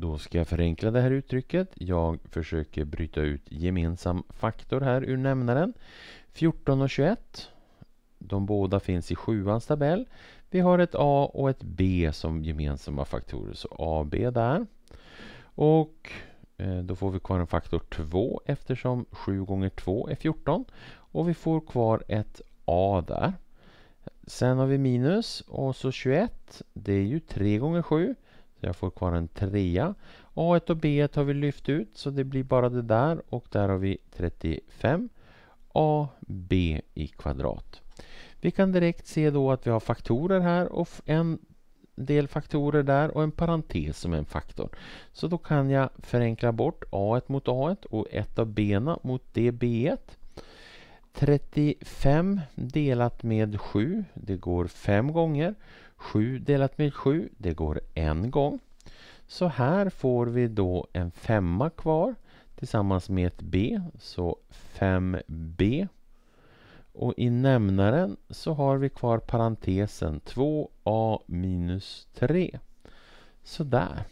Då ska jag förenkla det här uttrycket. Jag försöker bryta ut gemensam faktor här ur nämnaren. 14 och 21. De båda finns i sjuans tabell. Vi har ett A och ett B som gemensamma faktorer, så AB där. Och eh, då får vi kvar en faktor 2 eftersom 7 gånger 2 är 14. Och vi får kvar ett A där. Sen har vi minus och så 21. Det är ju 3 gånger 7. Så jag får kvar en trea. A1 och B1 har vi lyft ut så det blir bara det där och där har vi 35 AB i kvadrat. Vi kan direkt se då att vi har faktorer här och en del faktorer där och en parentes som en faktor. Så då kan jag förenkla bort A1 mot A1 och ett av B mot DB1. 35 delat med 7, det går 5 gånger. 7 delat med 7, det går en gång. Så här får vi då en femma kvar tillsammans med ett B, så 5B. Och i nämnaren så har vi kvar parentesen 2A minus 3. Sådär.